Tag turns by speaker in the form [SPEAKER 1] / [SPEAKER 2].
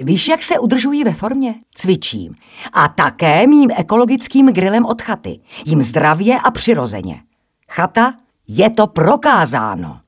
[SPEAKER 1] Víš, jak se udržují ve formě? Cvičím. A také mým ekologickým grilem od chaty. Jím zdravě a přirozeně. Chata je to prokázáno.